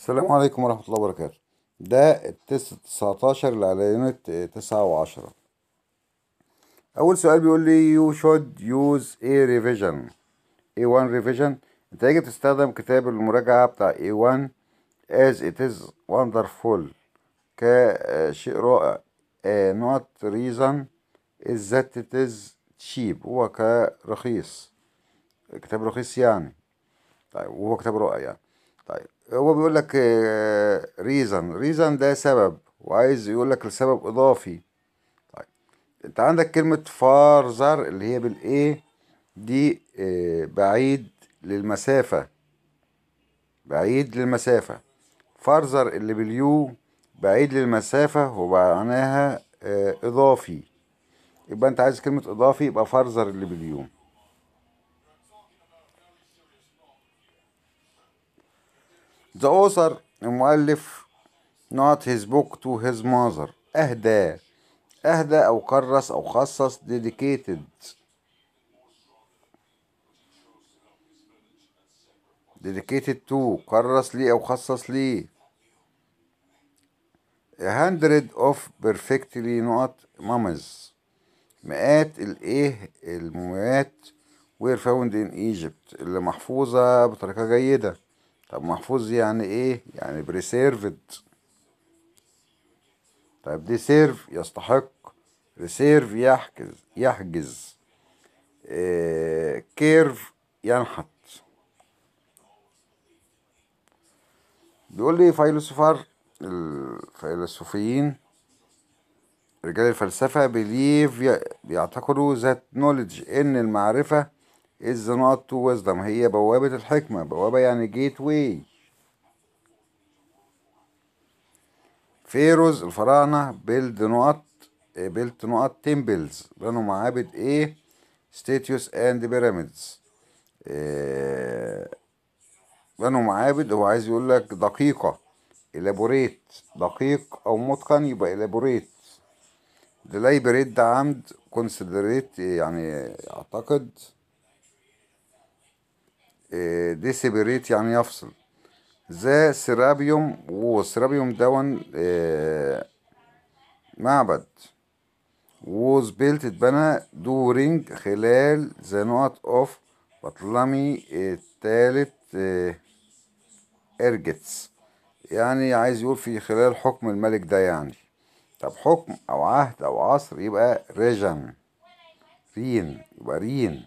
السلام عليكم ورحمة الله وبركاته ده التست 19 اللي على يونت 9 و10 أول سؤال بيقول لي يو شود يوز a ريفيجن A1 ريفيجن أنت يجب تستخدم كتاب المراجعة بتاع A1 as it is wonderful كشيء رائع not reason is that it is cheap هو كرخيص كتاب رخيص يعني طيب وهو كتاب رائع يعني طيب هو بيقول لك ريزن آه، ريزن ده سبب وعايز يقول لك السبب اضافي طيب انت عندك كلمه فارزر اللي هي بالايه دي آه، بعيد للمسافه بعيد للمسافه فارزر اللي باليو بعيد للمسافه ومعناها آه، اضافي يبقى انت عايز كلمه اضافي يبقى فارزر اللي باليو The author المؤلف not his book to his mother أهدى أهدى أو كرس أو خصص dedicated dedicated to كرس لي أو خصص لي a hundred of perfectly not mummies مئات الايه الموميات were found in Egypt اللي محفوظة بطريقة جيدة طب محفوظ يعني ايه يعني بريسيرفد طيب دي سيرف يستحق ريسيرف يحجز يحجز آه، كيرف ينحت بيقول لي فيلسوفر الفيلسوفيين رجال الفلسفة بيليف بيعتقدوا ذات نولج ان المعرفة is the not to wisdom هي بوابة الحكمة بوابة يعني جيت فيروز الفراعنة بيلد نقط بيلت نقط تمبلز بنوا معابد ايه ستاتيوس اند بيراميدز بنوا معابد هو عايز يقول لك دقيقة الابوريت دقيق او متقن يبقى الابوريت ديليبريت ده عمد كونسيدريت يعني اعتقد آه، دي سيبريت يعني يفصل ذا سيرابيوم وسيرابيوم دون آه، معبد ووز بيلت اتبنى دورينج خلال ذا نوت اوف بطلمي التالت آه، ارجتس يعني عايز يقول في خلال حكم الملك ده يعني طب حكم او عهد او عصر يبقى ريجن رين يبقى رين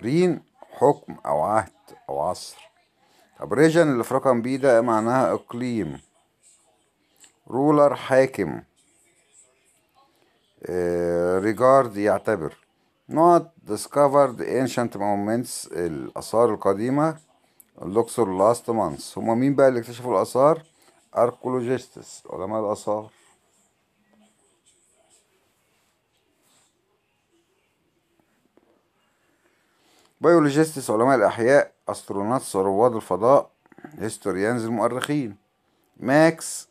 رين حكم أو عهد أو عصر طب ريجن اللي في رقم بي ده معناها إقليم رولر حاكم آه، ريجارد يعتبر نوت ديسكفرد انشنت مومنتس الآثار القديمة الأقصر لاست مانس هما مين بقى اللي اكتشفوا الآثار؟ أركولوجيستس علماء الآثار بيولوجيستس علماء الأحياء أستروناتس رواد الفضاء هيستوريانز المؤرخين ماكس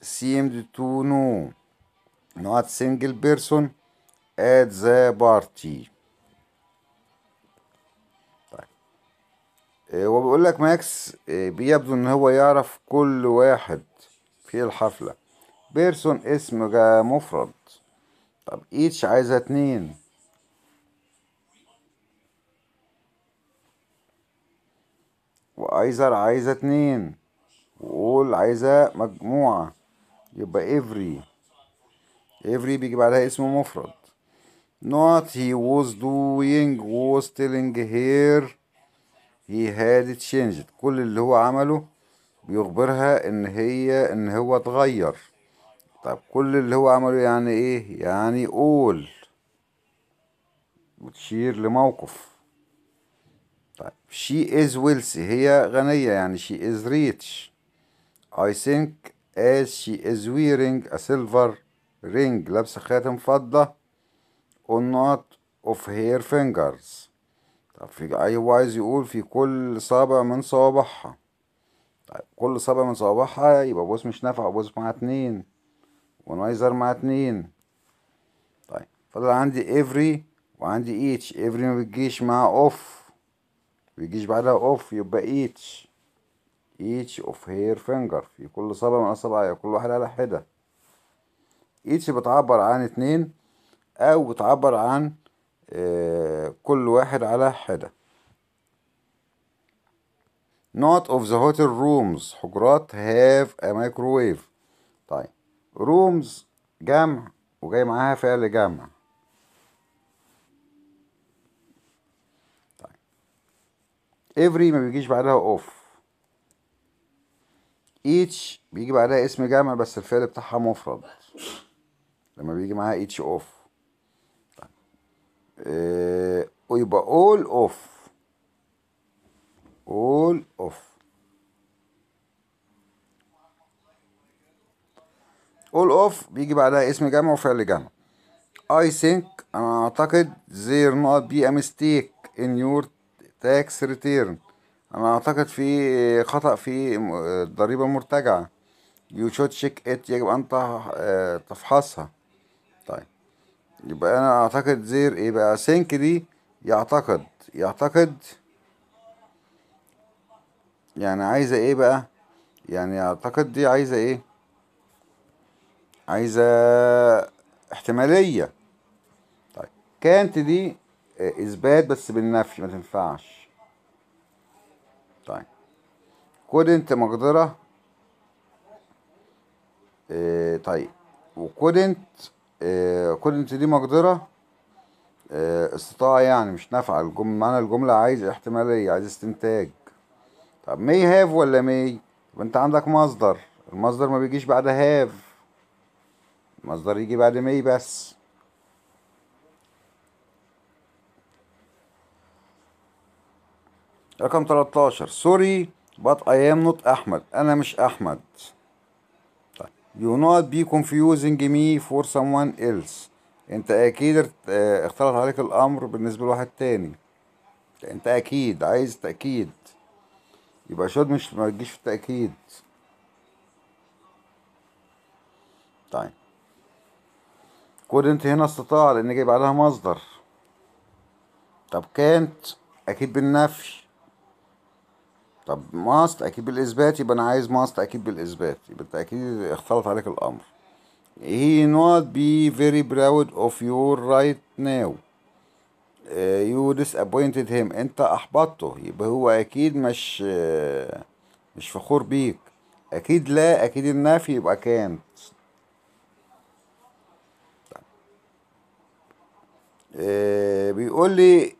سيمد تو نو نوت سينجل بيرسون ات ذا بارتي طيب. آه، وبيقول لك ماكس آه، بيبدو ان هو يعرف كل واحد في الحفلة بيرسون اسم مفرد طب ايتش عايزة اتنين وايزر عايزة اتنين وقول عايزة مجموعة يبقى every every بيجي بعدها اسم مفرد not he was doing was telling her he had changed كل اللي هو عمله بيخبرها ان هي ان هو اتغير طب كل اللي هو عمله يعني ايه يعني قول وتشير لموقف she is wealthy هي غنية يعني she is rich I think as she is wearing a silver ring لابسة خاتم فضة on not of her fingers طب في أي وايز يقول في كل صابع من صوابعها طيب كل صابع من صوابعها يبقى بوس مش نافع بوس مع اتنين ونايزر مع اتنين طيب فضل عندي every وعندي each every ما بتجيش مع off ويجيش بعدها اوف يبقى ايتش ايتش اوف هير فينجر في كل صابع من أصابعها كل واحد على حدة ايتش بتعبر عن اتنين أو بتعبر عن آه، كل واحد على حدة not of the hotel rooms حجرات have a microwave طيب rooms جمع وجاي معاها فعل جمع every ما بيجيش بعدها off each بيجي بعدها اسم جمع بس الفعل بتاعها مفرد لما بيجي معاها each off طيب. اه ويبقى all off all off all off بيجي بعدها اسم جمع وفعل جمع I think أنا أعتقد there not be a mistake in your تاكس ريتيرن انا اعتقد في خطأ في الضريبه مرتجعة يو should تشيك ات يجب ان آه، تفحصها طيب يبقى انا اعتقد زير ايه بقى سينك دي يعتقد يعتقد يعني عايزة ايه بقى يعني اعتقد دي عايزة ايه عايزة احتمالية طيب كانت دي آه، اثبات بس بالنفي ما تنفعش طيب كود انت مقدره اه طيب وكودنت اه كودنت دي مقدره اه استطاعه يعني مش نافعه الجمله معنى الجمله عايز احتماليه عايز استنتاج طب مي هاف ولا مي وانت انت عندك مصدر المصدر ما بيجيش بعد هاف المصدر يجي بعد مي بس رقم 13 سوري بات اي ام نوت أحمد أنا مش أحمد طيب نوت بي كونفيوزنج مي فور for وان ايلس أنت أكيد آه، اختلط عليك الأمر بالنسبة لواحد تاني أنت أكيد عايز تأكيد يبقى شد مش ما تجيش في التأكيد طيب كود انت هنا استطاع لان جاي بعدها مصدر طب كانت اكيد بالنفي طب ماست اكيد بالاثبات يبقى انا عايز ماست اكيد بالاثبات يبقى اكيد اختلط عليك الامر he not be very proud of your right now uh, you disappointed him انت احبطته يبقى هو اكيد مش آه، مش فخور بيك اكيد لا اكيد النفي يبقى كانت آه، بيقول لي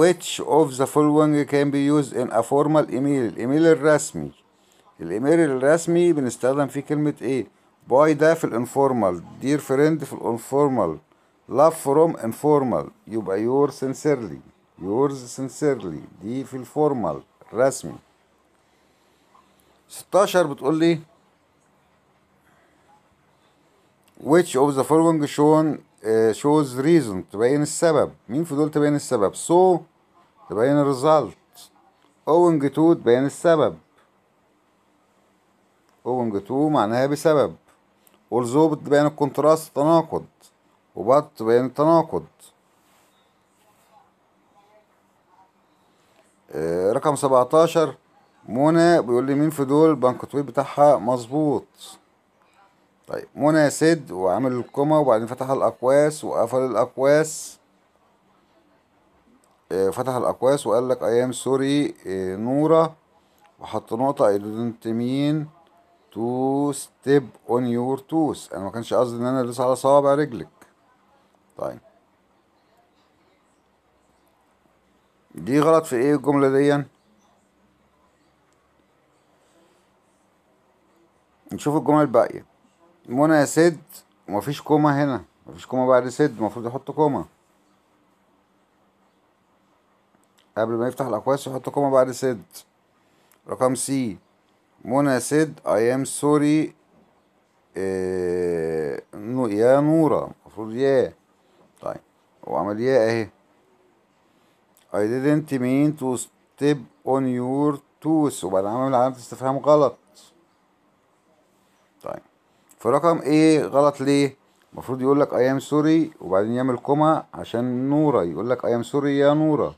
which of the following can be used in a formal email الايميل الرسمي الايميل الرسمي بنستخدم فيه كلمة ايه باي ده في الانفورمال dear friend في الانفورمال love from informal يبقى يور sincerely yours sincerely دي في الفورمال الرسمي 16 بتقول لي which of the following shown شوز ريزون تبين السبب مين في دول تبين إيه السبب سو تبين الريزلت اوينج تو تبين إيه السبب اوينج تو معناها بسبب اولزو بتبين يعني الكونتراست التناقض وبط تبين يعني التناقض آه، رقم سبعتاشر منى بيقول لي مين في دول بنك التويت بتاعها مظبوط طيب منى سد وعامل القمة وبعدين فتح الأقواس وقفل الأقواس آه، فتح الأقواس وقال لك I am sorry نورة وحط نقطة I didn't mean to step on your toes أنا ما كانش قصدي إن أنا لسه على صوابع رجلك طيب دي غلط في إيه الجملة دي نشوف الجمل الباقية منى سد ومفيش كوما هنا مفيش كوما بعد سد المفروض يحط كوما قبل ما يفتح الاقواس يحط كوما بعد سد رقم سي منى سد اي ام سوري يا نورة المفروض يا طيب هو عمل يا اهي I didn't mean to step on your toes وبعدين عمل علامة استفهام غلط فرقم ايه غلط ليه المفروض يقول لك اي ام سوري وبعدين يعمل كوما عشان نورا يقول لك اي ام سوري يا نورا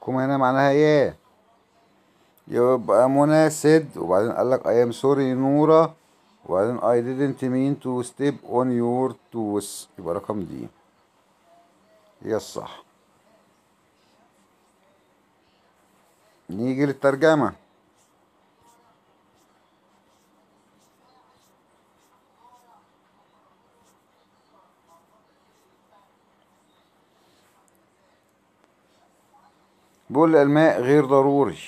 كوما هنا معناها يا يبقى منى وبعدين قال لك اي ام سوري نورا وبعدين I didn't mean to step on your toes يبقى رقم دي هي الصح نيجي للترجمة بقول الماء غير ضروري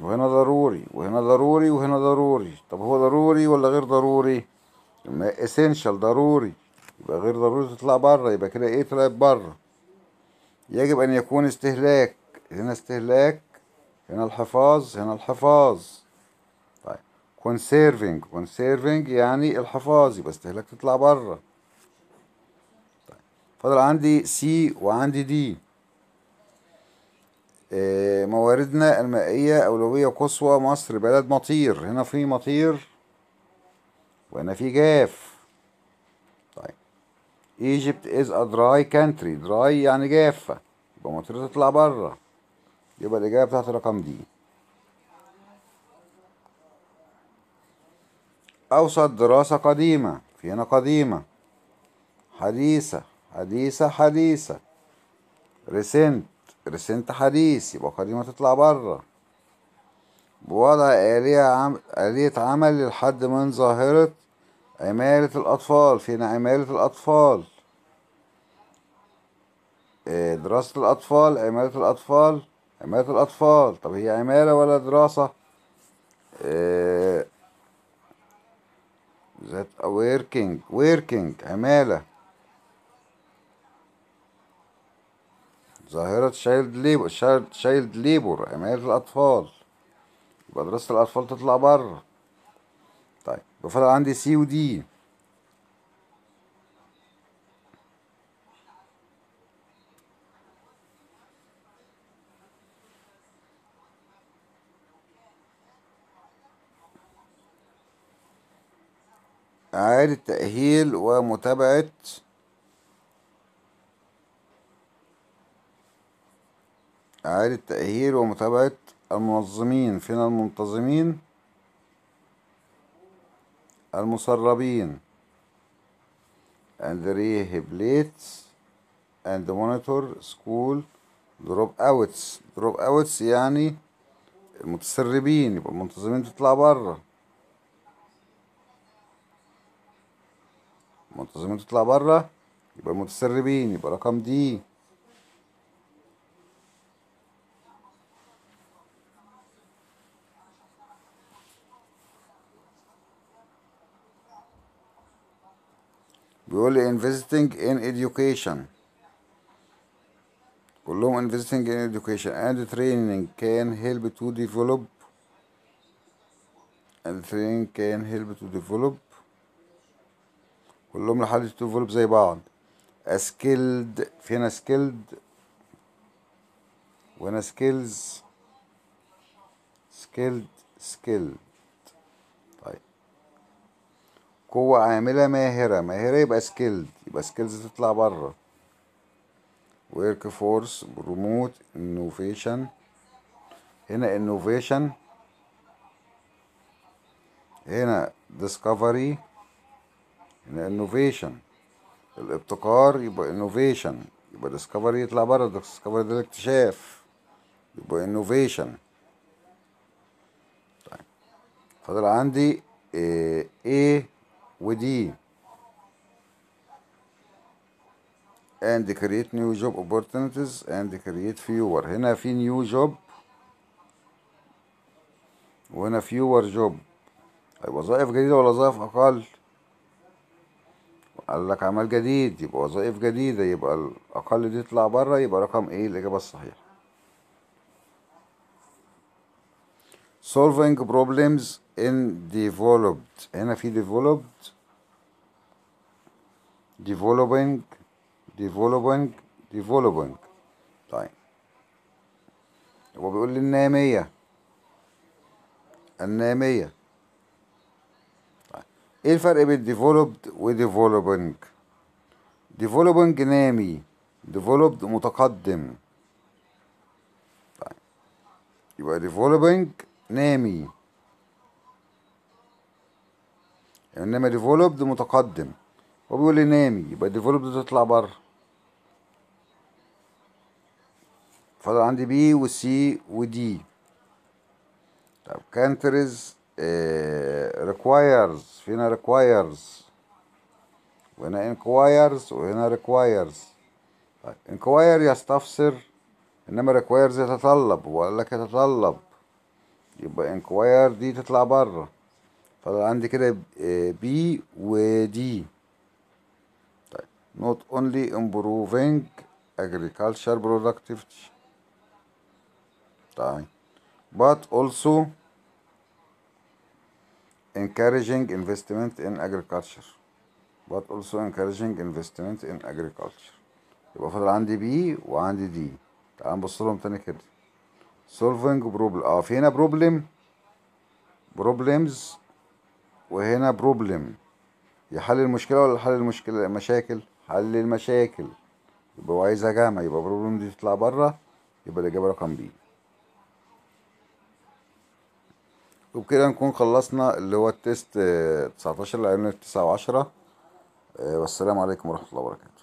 وهنا ضروري وهنا ضروري وهنا ضروري طب هو ضروري ولا غير ضروري الماء اسينشال ضروري يبقى غير ضروري تطلع بره يبقى كده ايه طلعت بره يجب ان يكون استهلاك هنا استهلاك هنا الحفاظ هنا الحفاظ طيب conserving conserving يعني الحفاظ يبقى استهلاك تطلع بره طيب فضل عندي سي وعندي دي آه، مواردنا المائية أولوية قصوى مصر بلد مطير هنا في مطير وهنا في جاف طيب Egypt is a dry country dry يعني جافة يبقى مطير تطلع بره يبقى الإجابة بتاعت الرقم دي أوسط دراسة قديمة في هنا قديمة حديثة حديثة حديثة ريسنت ريسنت حديث يبقى قديمة تطلع بره بوضع آلية, عم... آلية عمل للحد من ظاهرة عمالة الأطفال فين عمالة الأطفال دراسة الأطفال عمالة الأطفال عمالة الأطفال طب هي عمالة ولا دراسة ذات working working عمالة ظاهرة شايلد ليبر شايلد ليبر حماية الأطفال يبقى دراسة الأطفال تطلع بره طيب يبقى فضل عندي سي ودي إعادة تأهيل ومتابعة إعادة تأهيل ومتابعة المنظمين فين المنتظمين المسربين and rehabilitates and monitor school drop outs drop outs يعني المتسربين يبقى المنتظمين تطلع بره المنتظمين تطلع بره يبقى المتسربين يبقى رقم دي بيقول لي investing in education كلهم investing in education and training can help to develop and training can help to develop كلهم لحد to develop زي بعض a skilled في هنا skilled وهنا skills skilled skilled قوة عاملة ماهرة ماهرة يبقى سكيلد يبقى سكيلز تطلع بره ورك فورس بروموت انوفيشن هنا انوفيشن هنا ديسكفري هنا انوفيشن الابتكار يبقى انوفيشن يبقى ديسكفري يطلع بره ديسكفري ده الاكتشاف يبقى انوفيشن طيب فاضل عندي ايه ودي and create new job opportunities and create fewer هنا في new job وهنا fewer job وظائف جديدة ولا وظائف أقل قال لك عمل جديد يبقى وظائف جديدة يبقى الأقل دي تطلع بره يبقى رقم إيه الإجابة الصحيحة solving problems in developed هنا في developed developing developing developing طيب هو بيقول لي النامية النامية طيب ايه الفرق بين developed و developing developing نامي developed متقدم طيب يبقى developing نامي انما يعني ديفولوبد متقدم هو بيقول نامي يبقى ديفولوبد تطلع بره فضل عندي بي وسي ودي طب كانتريز آه، ريكوايرز فينا ريكوايرز وهنا انكوايرز وهنا ريكوايرز طيب، انكواير يستفسر انما ريكوايرز يتطلب وقال لك يتطلب يبقى انكواير دي تطلع بره فضل عندي كده بي ودي طيب not only improving agriculture productivity طيب but also encouraging investment in agriculture but also encouraging investment in agriculture يبقى فضل عندي بي وعندي دي تعال نبص لهم تاني كده solving problem اه في هنا problem problems وهنا problem يحل المشكلة ولا حل المشكلة مشاكل حل المشاكل يبقى هو عايزها جامعة يبقى problem دي تطلع بره يبقى الإجابة رقم بي وبكده نكون خلصنا اللي هو التيست 19 لعيون 9 و10 والسلام عليكم ورحمة الله وبركاته